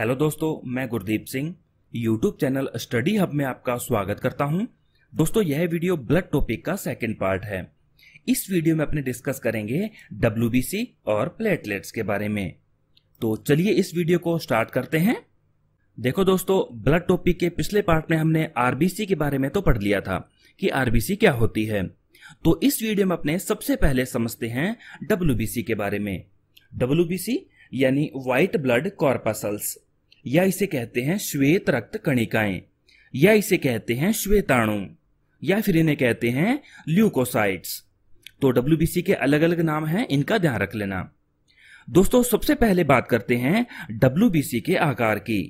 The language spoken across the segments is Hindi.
हेलो दोस्तों मैं Gurdeep Singh YouTube channel study hub में आपका स्वागत करता हूं दोस्तों यह वीडियो ब्लड टॉपिक का सेकंड पार्ट है इस वीडियो में अपने डिस्कस करेंगे डब्ल्यू और प्लेटलेट्स के बारे में तो चलिए इस वीडियो को स्टार्ट करते हैं देखो दोस्तों ब्लड टॉपिक के पिछले पार्ट में हमने आरबीसी के बारे में तो पढ़ लिया था कि आरबीसी क्या होती है तो इस वीडियो में अपने सबसे पहले समझते हैं डब्ल्यू के बारे में डब्ल्यू यानी व्हाइट ब्लड कॉर्पसल्स या इसे कहते हैं श्वेत रक्त कणिकाएं या इसे कहते हैं श्वेताणु या फिर इन्हें कहते हैं ल्यूकोसाइट्स तो डब्ल्यू के अलग अलग नाम हैं इनका ध्यान रख लेना दोस्तों सबसे पहले बात करते हैं डब्ल्यू के आकार की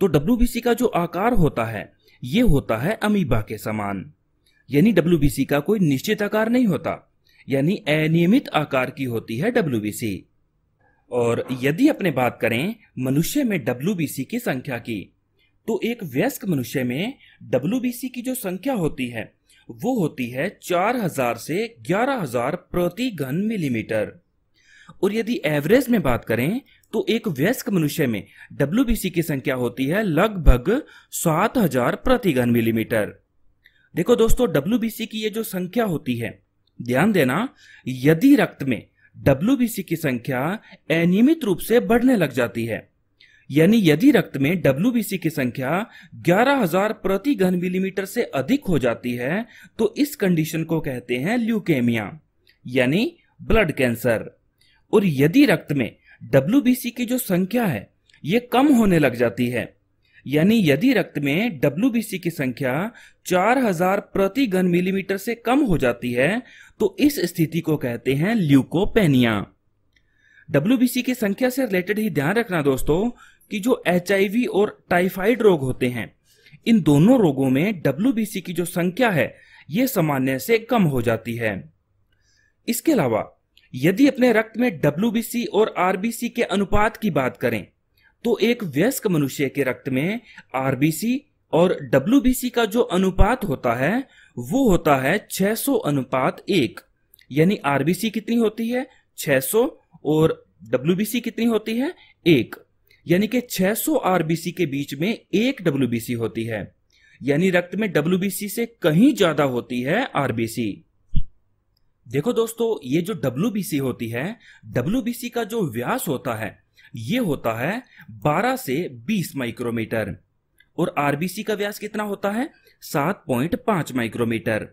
तो डब्ल्यू का जो आकार होता है ये होता है अमीबा के समान यानी डब्ल्यू का कोई निश्चित आकार नहीं होता यानी अनियमित आकार की होती है डब्ल्यू और यदि अपने बात करें मनुष्य में डब्ल्यू की संख्या की तो एक व्यस्क मनुष्य में डब्ल्यू की जो संख्या होती है वो होती है 4000 से 11000 प्रति घन मिलीमीटर और यदि एवरेज में बात करें तो एक व्यस्क मनुष्य में डब्ल्यू की संख्या होती है लगभग 7000 प्रति घन मिलीमीटर देखो दोस्तों डब्ल्यू की ये जो संख्या होती है ध्यान देना यदि रक्त में डब्ल्यू की संख्या अनियमित रूप से बढ़ने लग जाती है यानी यदि रक्त में डब्ल्यू की संख्या 11000 प्रति घन मिलीमीटर से अधिक हो जाती है तो इस कंडीशन को कहते हैं ल्यूकेमिया यानी ब्लड कैंसर और यदि रक्त में डब्ल्यू की जो संख्या है ये कम होने लग जाती है यानी यदि रक्त में डब्ल्यू की संख्या 4000 प्रति घन मिलीमीटर से कम हो जाती है तो इस स्थिति को कहते हैं ल्यूकोपेनिया डब्ल्यू की संख्या से रिलेटेड ही ध्यान रखना दोस्तों कि जो एच और टाइफाइड रोग होते हैं इन दोनों रोगों में डब्ल्यू की जो संख्या है यह सामान्य से कम हो जाती है इसके अलावा यदि अपने रक्त में डब्ल्यू और आरबीसी के अनुपात की बात करें तो एक व्यस्क मनुष्य के रक्त में आरबीसी और डब्ल्यू का जो अनुपात होता है वो होता है 600 अनुपात एक यानी आरबीसी कितनी होती है 600 और डब्ल्यू कितनी होती है एक यानी कि 600 आरबीसी के बीच में एक डब्ल्यू होती है यानी रक्त में डब्ल्यू से कहीं ज्यादा होती है आरबीसी देखो दोस्तों ये जो डब्ल्यू होती है डब्ल्यू का जो व्यास होता है ये होता है 12 से 20 माइक्रोमीटर और आरबीसी का व्यास कितना होता है 7.5 माइक्रोमीटर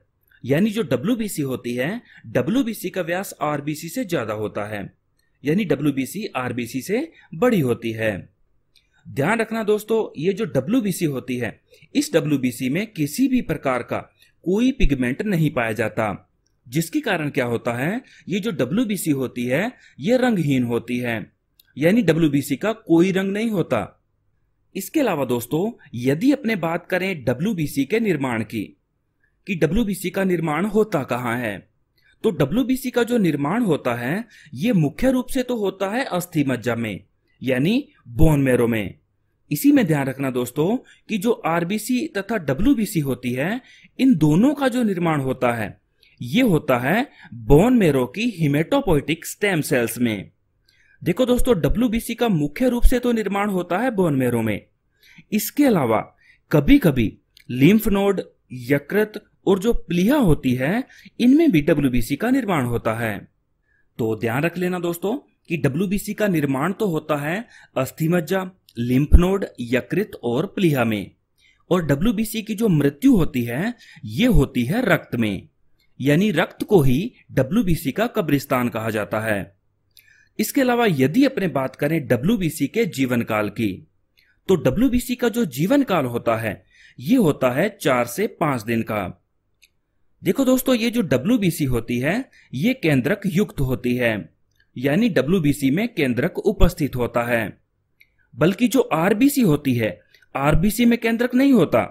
यानी जो डब्ल्यू होती है डब्ल्यू का व्यास आरबीसी से ज्यादा होता है यानी डब्ल्यू आरबीसी से बड़ी होती है ध्यान रखना दोस्तों ये जो डब्ल्यू होती है इस डब्ल्यू में किसी भी प्रकार का कोई पिगमेंट नहीं पाया जाता जिसके कारण क्या होता है ये जो डब्ल्यू होती है ये रंगहीन होती है यानी डब्ल्यू का कोई रंग नहीं होता इसके अलावा दोस्तों यदि अपने बात करें डब्ल्यू के निर्माण की कि डब्ल्यू का निर्माण होता कहाँ है तो डब्ल्यू का जो निर्माण होता है ये मुख्य रूप से तो होता है अस्थि मज्जा में यानी बोन मेरो में इसी में ध्यान रखना दोस्तों कि जो आरबीसी तथा डब्ल्यू होती है इन दोनों का जो निर्माण होता है ये होता है बोन मेरो की हिमेटोपोइटिक स्टेम सेल्स में देखो दोस्तों डब्ल्यू का मुख्य रूप से तो निर्माण होता है बोनमेरो में इसके अलावा कभी कभी लिम्फ नोड यकृत और जो प्लीहा होती है इनमें भी डब्ल्यू का निर्माण होता है तो ध्यान रख लेना दोस्तों कि डब्ल्यू का निर्माण तो होता है अस्थि मज्जा लिम्फ नोड यकृत और प्लीहा में और डब्ल्यू की जो मृत्यु होती है ये होती है रक्त में यानी रक्त को ही डब्ल्यू का कब्रिस्तान कहा जाता है इसके अलावा यदि अपने बात करें डब्ल्यू के जीवन काल की तो डब्ल्यू का जो जीवन काल होता है ये होता है चार से पांच दिन का देखो दोस्तों ये जो डब्ल्यू होती है ये केंद्रक युक्त होती है यानी डब्ल्यू में केंद्रक उपस्थित होता है बल्कि जो आरबीसी होती है आरबीसी में केंद्रक नहीं होता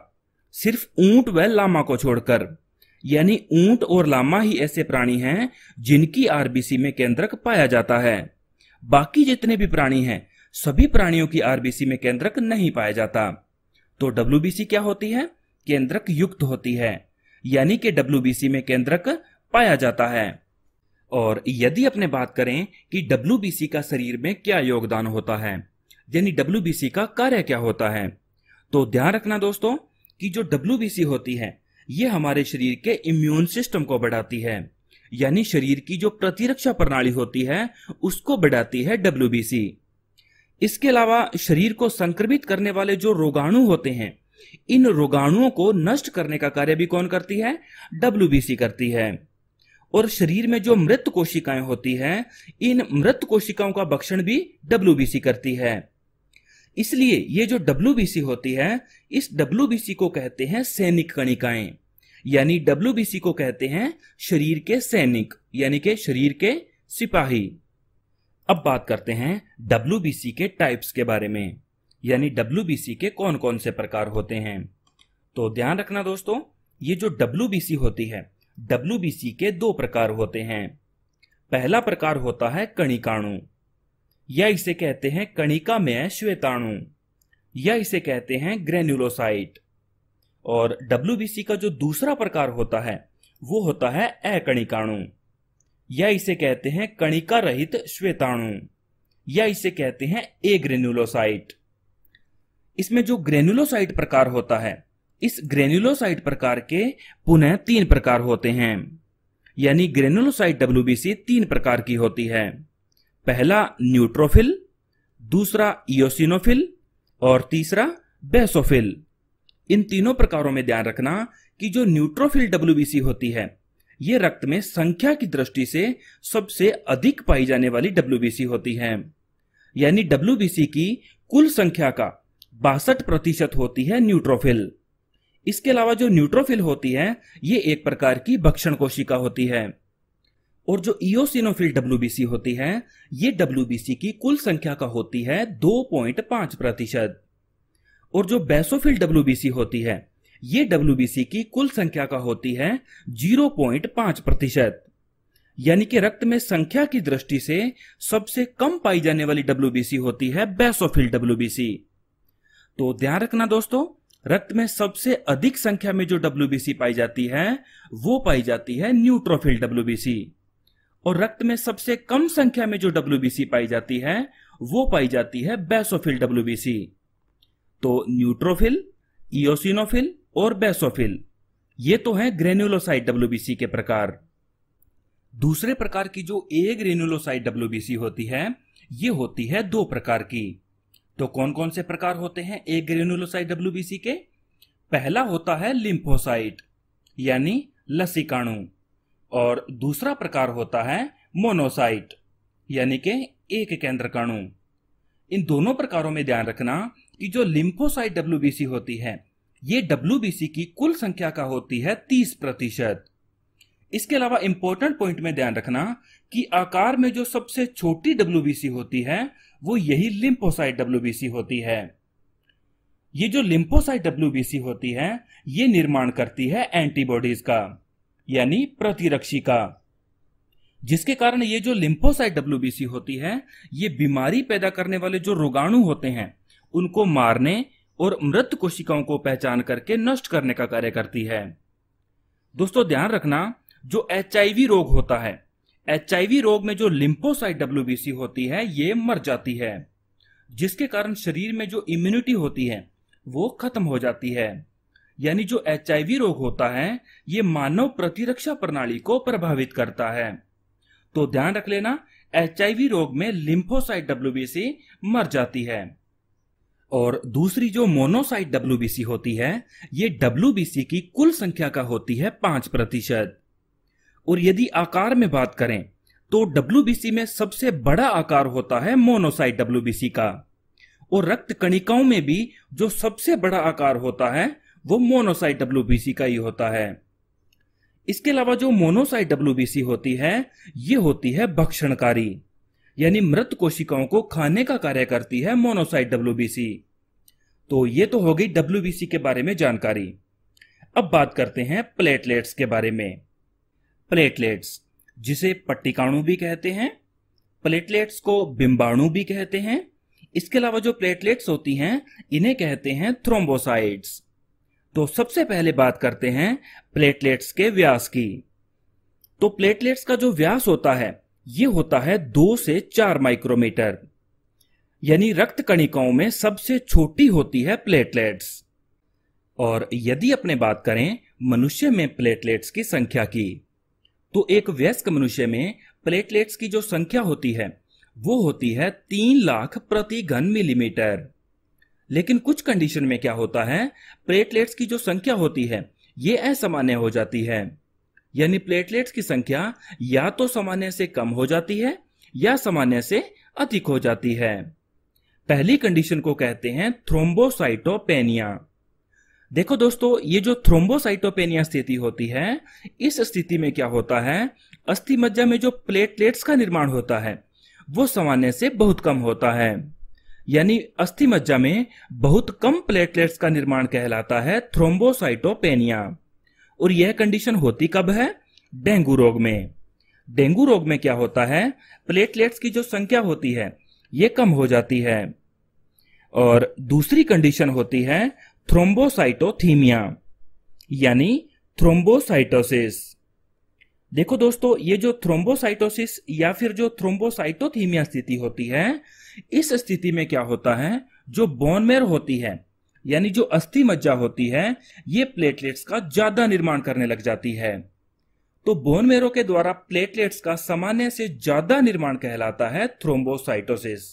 सिर्फ ऊंट व लामा को छोड़कर यानी ऊंट और लामा ही ऐसे प्राणी हैं जिनकी आरबीसी में केंद्रक पाया जाता है बाकी जितने भी प्राणी हैं सभी प्राणियों की आरबीसी में केंद्रक नहीं पाया जाता तो डब्ल्यू क्या होती है केंद्रक युक्त होती है यानी कि डब्ल्यू में केंद्रक पाया जाता है और यदि अपने बात करें कि डब्ल्यू का शरीर में क्या योगदान होता है यानी डब्ल्यू का कार्य क्या होता है तो ध्यान रखना दोस्तों कि जो डब्ल्यू होती है ये हमारे शरीर के इम्यून सिस्टम को बढ़ाती है यानी शरीर की जो प्रतिरक्षा प्रणाली होती है उसको बढ़ाती है डब्ल्यू इसके अलावा शरीर को संक्रमित करने वाले जो रोगाणु होते हैं इन रोगाणुओं को नष्ट करने का कार्य भी कौन करती है डब्ल्यू करती है और शरीर में जो मृत कोशिकाएं होती हैं इन मृत कोशिकाओं का भक्षण भी डब्ल्यू करती है इसलिए ये जो डब्ल्यू होती है इस डब्ल्यू को कहते हैं सैनिक कणिकाएं यानी डब्ल्यू को कहते हैं शरीर के सैनिक यानी के शरीर के सिपाही अब बात करते हैं डब्ल्यू के टाइप्स के बारे में यानी डब्ल्यू के कौन कौन से प्रकार होते हैं तो ध्यान रखना दोस्तों ये जो डब्ल्यू होती है डब्ल्यू के दो प्रकार होते हैं पहला प्रकार होता है कणिकाणु या इसे कहते हैं कणिका में श्वेताणु या इसे कहते हैं ग्रेन्युलोसाइट और डब्ल्यू का जो दूसरा प्रकार होता है वो होता है अकणिकाणु या इसे कहते हैं कणिका रहित श्वेताणु या इसे कहते हैं ए ग्रेन्युलोसाइट इसमें जो ग्रेन्युलोसाइट प्रकार होता है इस ग्रेन्युलोसाइट प्रकार के पुनः तीन प्रकार होते हैं यानी ग्रेन्युलोसाइट डब्ल्यू तीन प्रकार की होती है पहला न्यूट्रोफिल दूसरा इोसिनोफिल और तीसरा बेसोफिल इन तीनों प्रकारों में ध्यान रखना कि जो न्यूट्रोफिल डब्ल्यू होती है ये रक्त में संख्या की दृष्टि से सबसे अधिक पाई जाने वाली डब्ल्यू होती है यानी डब्ल्यू की कुल संख्या का बासठ प्रतिशत होती है न्यूट्रोफिल इसके अलावा जो न्यूट्रोफिल होती है ये एक प्रकार की भक्षण कोशिका होती है और जो इोसिनोफिल डब्ल्यू होती है ये डब्ल्यू की कुल संख्या का होती है दो प्रतिशत और जो बेसोफिल डब्ल्यू होती है ये डब्ल्यू की कुल संख्या का होती है 0.5 प्रतिशत यानी कि रक्त में संख्या की दृष्टि से सबसे कम पाई जाने वाली डब्ल्यू होती है बेसोफिल डब्ल्यू तो ध्यान रखना दोस्तों रक्त में सबसे अधिक संख्या में जो डब्ल्यू पाई जाती है वो पाई जाती है न्यूट्रोफिल डब्ल्यू और रक्त में सबसे कम संख्या में जो डब्ल्यू पाई जाती है वो पाई जाती है बेसोफिल डब्ल्यू तो न्यूट्रोफिल इोसिनोफिल और बेसोफिल ये तो है ग्रेन्यूलोसाइट डब्ल्यू के प्रकार दूसरे प्रकार की जो ए ग्रेन्यूलोसाइट डब्ल्यू होती है ये होती है दो प्रकार की तो कौन कौन से प्रकार होते हैं ए ग्रेन्यूलोसाइट डब्ल्यू के पहला होता है लिम्फोसाइट यानी लसिकाणु और दूसरा प्रकार होता है मोनोसाइट यानी के एक केंद्रकाणु इन दोनों प्रकारों में ध्यान रखना कि जो लिम्फोसाइट डब्ल्यू होती है ये डब्ल्यू की कुल संख्या का होती है तीस प्रतिशत इसके अलावा इंपॉर्टेंट पॉइंट में ध्यान रखना कि आकार में जो सबसे छोटी डब्ल्यू होती है वो यही लिम्फोसाइट डब्ल्यू होती है ये जो लिम्फोसाइट डब्ल्यू होती है ये निर्माण करती है एंटीबॉडीज का यानी प्रतिरक्षी का जिसके कारण ये जो लिम्फोसाइट डब्ल्यू होती है ये बीमारी पैदा करने वाले जो रोगाणु होते हैं उनको मारने और मृत कोशिकाओं को पहचान करके नष्ट करने का कार्य करती है दोस्तों ध्यान रखना जो एच रोग होता है एच रोग में जो लिम्पोसाइट डब्ल्यू होती है ये मर जाती है जिसके कारण शरीर में जो इम्यूनिटी होती है वो खत्म हो जाती है यानी जो एच रोग होता है ये मानव प्रतिरक्षा प्रणाली को प्रभावित करता है तो ध्यान रख लेना एच रोग में लिम्फोसाइट डब्ल्यू मर जाती है और दूसरी जो मोनोसाइट डब्ल्यू होती है ये डब्ल्यू की कुल संख्या का होती है पांच प्रतिशत और यदि आकार में बात करें तो डब्ल्यू में सबसे बड़ा आकार होता है मोनोसाइट डब्ल्यू का और रक्त कणिकाओं में भी जो सबसे बड़ा आकार होता है वो मोनोसाइट डब्ल्यू का ही होता है इसके अलावा जो मोनोसाइट डब्ल्यू होती है ये होती है भक्षणकारी यानी मृत कोशिकाओं को खाने का कार्य करती है मोनोसाइट डब्ल्यू तो ये तो हो गई डब्ल्यू के बारे में जानकारी अब बात करते हैं प्लेटलेट्स के बारे में प्लेटलेट्स जिसे पट्टिकाणु भी कहते हैं प्लेटलेट्स को बिंबाणु भी कहते हैं इसके अलावा जो प्लेटलेट्स होती हैं इन्हें कहते हैं थ्रोम्बोसाइड्स तो सबसे पहले बात करते हैं प्लेटलेट्स के व्यास की तो प्लेटलेट्स का जो व्यास होता है ये होता है दो से चार माइक्रोमीटर यानी रक्त कणिकाओं में सबसे छोटी होती है प्लेटलेट्स और यदि अपने बात करें मनुष्य में प्लेटलेट्स की संख्या की तो एक व्यस्क मनुष्य में प्लेटलेट्स की जो संख्या होती है वो होती है तीन लाख प्रति घन मिलीमीटर लेकिन कुछ कंडीशन में क्या होता है प्लेटलेट्स की जो संख्या होती है ये असामान्य हो जाती है यानी प्लेटलेट्स की संख्या या तो सामान्य से कम हो जाती है या सामान्य से अधिक हो जाती है पहली कंडीशन को कहते हैं थ्रोम्बोसाइटोपेनिया देखो दोस्तों ये जो थ्रोम्बोसाइटोपेनिया स्थिति होती है इस स्थिति में क्या होता है अस्थि मज्जा में जो प्लेटलेट्स का निर्माण होता है वो सामान्य से बहुत कम होता है यानी अस्थि मज्जा में बहुत कम प्लेटलेट्स का निर्माण कहलाता है थ्रोम्बोसाइटोपेनिया और यह कंडीशन होती कब है डेंगू रोग में डेंगू रोग में क्या होता है प्लेटलेट्स की जो संख्या होती है ये कम हो जाती है और दूसरी कंडीशन होती है थ्रोम्बोसाइटोथीमिया यानी थ्रोम्बोसाइटोसिस देखो दोस्तों ये जो थ्रोम्बोसाइटोसिस या फिर जो थ्रोम्बोसाइटोथीमिया स्थिति होती है इस स्थिति में क्या होता है जो बोनमेर होती है यानी जो अस्थि मज्जा होती है ये प्लेटलेट्स का ज्यादा निर्माण करने लग जाती है तो बोन मेरो के द्वारा प्लेटलेट्स का सामान्य से ज्यादा निर्माण कहलाता है थ्रोम्बोसाइटोसिस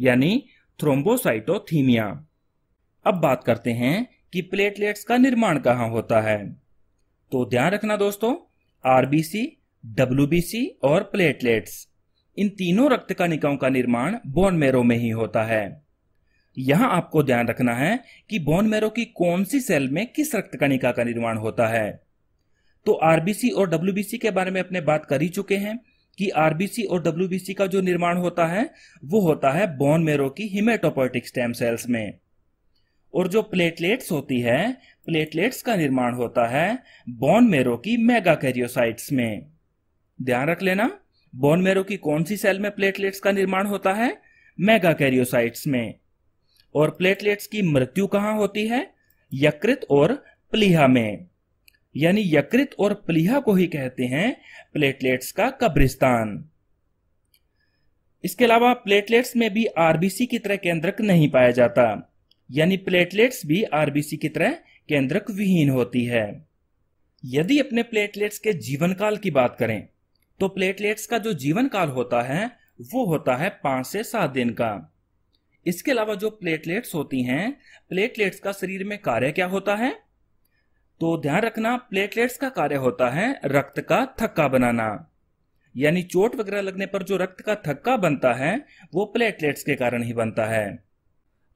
यानी थ्रोम्बोसाइटोथीमिया अब बात करते हैं कि प्लेटलेट्स का निर्माण कहां होता है तो ध्यान रखना दोस्तों आरबीसी डब्ल्यूबीसी और प्लेटलेट्स इन तीनों रक्त कणिकाओं का निर्माण बोन मेरो में ही होता है यहां आपको ध्यान रखना है कि बोन मैरो की कौन सी सेल में किस रक्त कणिका का निर्माण होता है तो आरबीसी और डब्ल्यूबीसी के बारे में अपने बात कर ही चुके हैं कि आरबीसी और डब्ल्यूबीसी का जो निर्माण होता है वो होता है बोन मेरो की हिमेटोपोटिक स्टेम सेल्स में और जो प्लेटलेट्स होती है प्लेटलेट्स का निर्माण होता है बोन मेरो की मेगा कैरियोसाइट्स में ध्यान रख लेना बोन मेरो की कौन सी सेल में प्लेटलेट्स का निर्माण होता है मेगा कैरियोसाइट्स में और प्लेटलेट्स की मृत्यु कहां होती है यकृत और प्लीहा में यानी यकृत और प्लीहा को ही कहते हैं प्लेटलेट्स का कब्रिस्तान इसके अलावा प्लेटलेट्स में भी आरबीसी की तरह केंद्रक नहीं पाया जाता यानी प्लेटलेट्स भी आरबीसी की तरह केंद्रक विहीन होती है यदि अपने प्लेटलेट्स के जीवन काल की बात करें तो प्लेटलेट्स का जो जीवन काल होता है वो होता है पांच से सात दिन का इसके अलावा जो प्लेटलेट्स होती हैं प्लेटलेट्स का शरीर में कार्य क्या होता है तो ध्यान रखना प्लेटलेट्स का कार्य होता है रक्त का थक्का बनाना यानी चोट वगैरह लगने पर जो रक्त का थक्का बनता है वो प्लेटलेट्स के कारण ही बनता है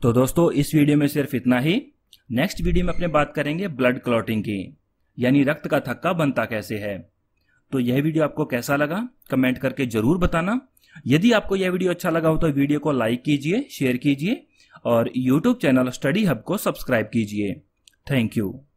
तो दोस्तों इस वीडियो में सिर्फ इतना ही नेक्स्ट वीडियो में अपने बात करेंगे ब्लड क्लॉटिंग की यानी रक्त का थक्का बनता कैसे है तो यह वीडियो आपको कैसा लगा कमेंट करके जरूर बताना यदि आपको यह वीडियो अच्छा लगा हो तो वीडियो को लाइक कीजिए शेयर कीजिए और यूट्यूब चैनल स्टडी हब को सब्सक्राइब कीजिए थैंक यू